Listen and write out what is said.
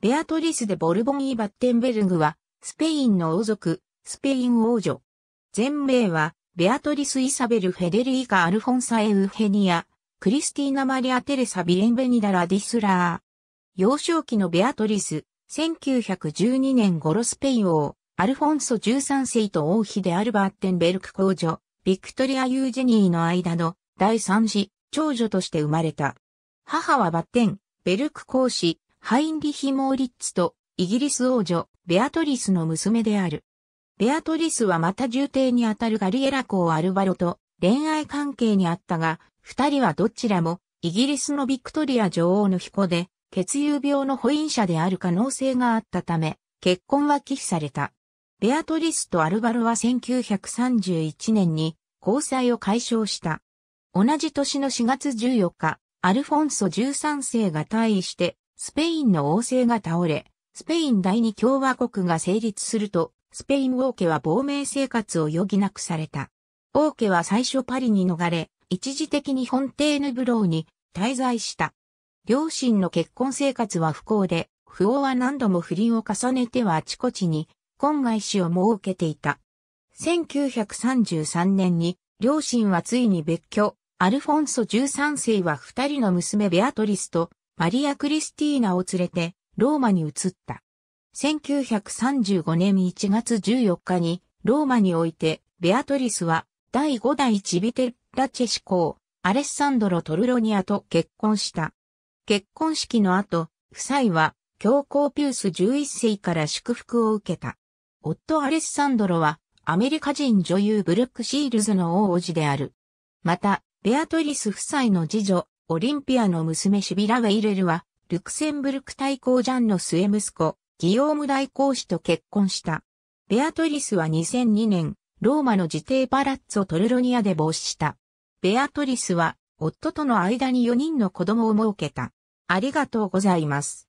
ベアトリスでボルボンイ・バッテンベルグは、スペインの王族、スペイン王女。全名は、ベアトリス・イサベル・フェデリーカ・アルフォンサ・エウヘニア、クリスティーナ・マリア・テレサ・ビエンベニダ・ラディスラー。幼少期のベアトリス、1912年頃スペイン王、アルフォンソ13世と王妃であるバッテンベルク公女、ビクトリア・ユージェニーの間の第三子、長女として生まれた。母はバッテン、ベルク公子、ハインリヒ・モーリッツとイギリス王女ベアトリスの娘である。ベアトリスはまた重帝にあたるガリエラ公アルバロと恋愛関係にあったが、二人はどちらもイギリスのビクトリア女王の彦で、血友病の保因者である可能性があったため、結婚は忌避された。ベアトリスとアルバロは1931年に交際を解消した。同じ年の4月14日、アルフォンソ13世が退位してスペインの王政が倒れ、スペイン第二共和国が成立すると、スペイン王家は亡命生活を余儀なくされた。王家は最初パリに逃れ、一時的にフォンテーヌブローに滞在した。両親の結婚生活は不幸で、不王は何度も不倫を重ねてはあちこちに、婚外子を設けていた。1933年に、両親はついに別居、アルフォンソ13世は二人の娘ベアトリスとマリア・クリスティーナを連れてローマに移った。1935年1月14日にローマにおいてベアトリスは第5代チビテッラチェシ公アレッサンドロ・トルロニアと結婚した。結婚式の後、夫妻は教皇ピュース11世から祝福を受けた。夫アレッサンドロはアメリカ人女優ブルック・シールズの王子である。また、ベアトリス夫妻の次女、オリンピアの娘シビラ・ウェイレルは、ルクセンブルク大公ジャンの末息子、ギヨーム大公子と結婚した。ベアトリスは2002年、ローマの自邸パラッツォ・トルロニアで死した。ベアトリスは、夫との間に4人の子供を設けた。ありがとうございます。